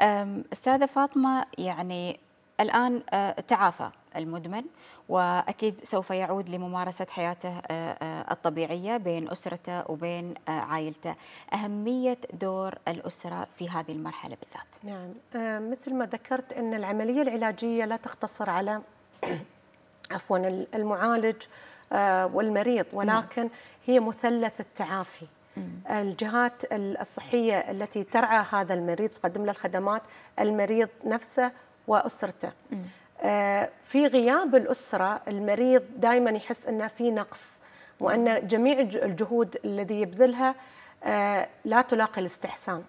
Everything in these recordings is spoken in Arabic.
استاذه فاطمه يعني الان أه، تعافى المدمن واكيد سوف يعود لممارسه حياته أه، أه، الطبيعيه بين اسرته وبين عائلته، اهميه دور الاسره في هذه المرحله بالذات. نعم، مثل ما ذكرت ان العمليه العلاجيه لا تقتصر على عفوا المعالج والمريض نعم. ولكن هي مثلث التعافي. الجهات الصحية التي ترعى هذا المريض تقدم له الخدمات المريض نفسه وأسرته آه، في غياب الأسرة المريض دائما يحس أنه في نقص وأن جميع الجهود الذي يبذلها آه، لا تلاقي الاستحسان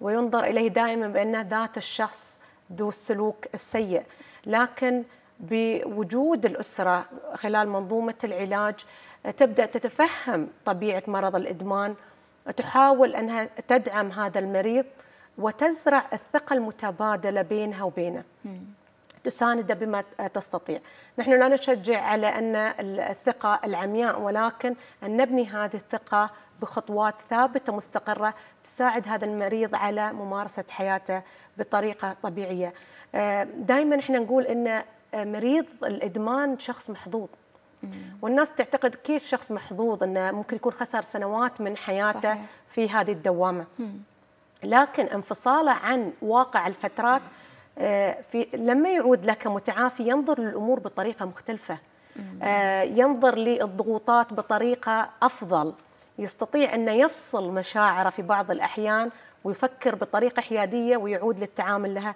وينظر إليه دائما بأنه ذات الشخص ذو السلوك السيء لكن بوجود الأسرة خلال منظومة العلاج آه، تبدأ تتفهم طبيعة مرض الإدمان تحاول أنها تدعم هذا المريض وتزرع الثقة المتبادلة بينها وبينه تسانده بما تستطيع نحن لا نشجع على أن الثقة العمياء ولكن أن نبني هذه الثقة بخطوات ثابته مستقره تساعد هذا المريض على ممارسه حياته بطريقه طبيعيه. آه، دائما احنا نقول ان آه، مريض الادمان شخص محظوظ والناس تعتقد كيف شخص محظوظ انه ممكن يكون خسر سنوات من حياته صحيح. في هذه الدوامه لكن انفصاله عن واقع الفترات آه، في لما يعود لك متعافي ينظر للامور بطريقه مختلفه آه، ينظر للضغوطات بطريقه افضل يستطيع انه يفصل مشاعره في بعض الاحيان ويفكر بطريقه حياديه ويعود للتعامل لها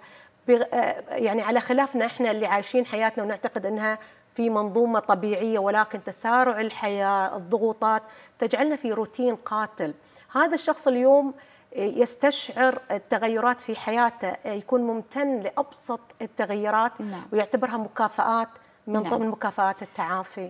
آه، يعني على خلافنا احنا اللي عايشين حياتنا ونعتقد انها في منظومة طبيعية ولكن تسارع الحياة الضغوطات تجعلنا في روتين قاتل هذا الشخص اليوم يستشعر التغيرات في حياته يكون ممتن لأبسط التغيرات نعم. ويعتبرها مكافآت من نعم. ضمن مكافآت التعافي